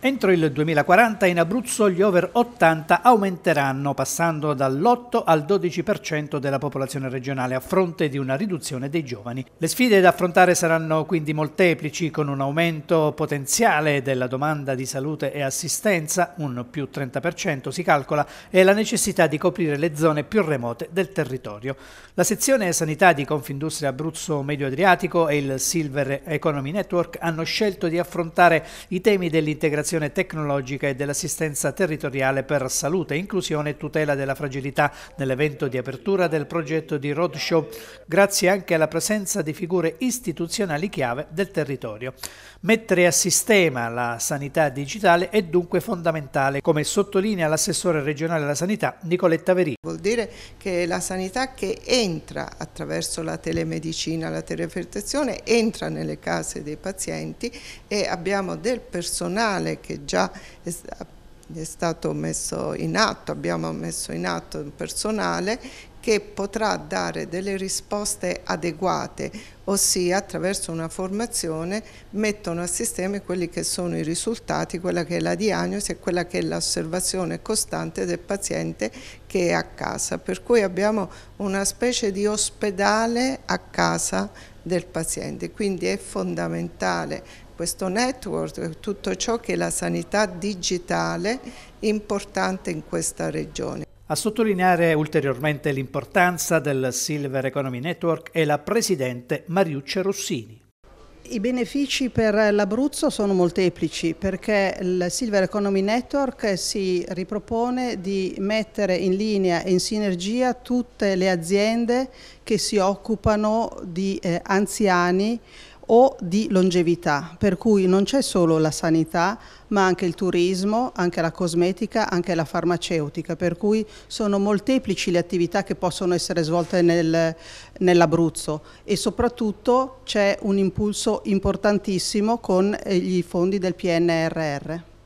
Entro il 2040 in Abruzzo gli over 80 aumenteranno, passando dall'8 al 12% della popolazione regionale a fronte di una riduzione dei giovani. Le sfide da affrontare saranno quindi molteplici, con un aumento potenziale della domanda di salute e assistenza, un più 30% si calcola, e la necessità di coprire le zone più remote del territorio. La sezione sanità di Confindustria Abruzzo Medio Adriatico e il Silver Economy Network hanno scelto di affrontare i temi dell'integrazione comunicazione tecnologica e dell'assistenza territoriale per salute, inclusione e tutela della fragilità nell'evento di apertura del progetto di Roadshow, grazie anche alla presenza di figure istituzionali chiave del territorio. Mettere a sistema la sanità digitale è dunque fondamentale, come sottolinea l'assessore regionale alla sanità Nicoletta Verini. Vuol dire che la sanità che entra attraverso la telemedicina, la telefertazione, entra nelle case dei pazienti e abbiamo del personale che già è, è stato messo in atto, abbiamo messo in atto un personale che potrà dare delle risposte adeguate, ossia attraverso una formazione mettono a sistema quelli che sono i risultati, quella che è la diagnosi e quella che è l'osservazione costante del paziente che è a casa. Per cui abbiamo una specie di ospedale a casa del paziente. Quindi è fondamentale questo network, tutto ciò che è la sanità digitale importante in questa regione. A sottolineare ulteriormente l'importanza del Silver Economy Network è la presidente Mariuccia Rossini. I benefici per l'Abruzzo sono molteplici perché il Silver Economy Network si ripropone di mettere in linea e in sinergia tutte le aziende che si occupano di eh, anziani o di longevità, per cui non c'è solo la sanità, ma anche il turismo, anche la cosmetica, anche la farmaceutica, per cui sono molteplici le attività che possono essere svolte nel, nell'Abruzzo e soprattutto c'è un impulso importantissimo con eh, gli fondi del PNRR.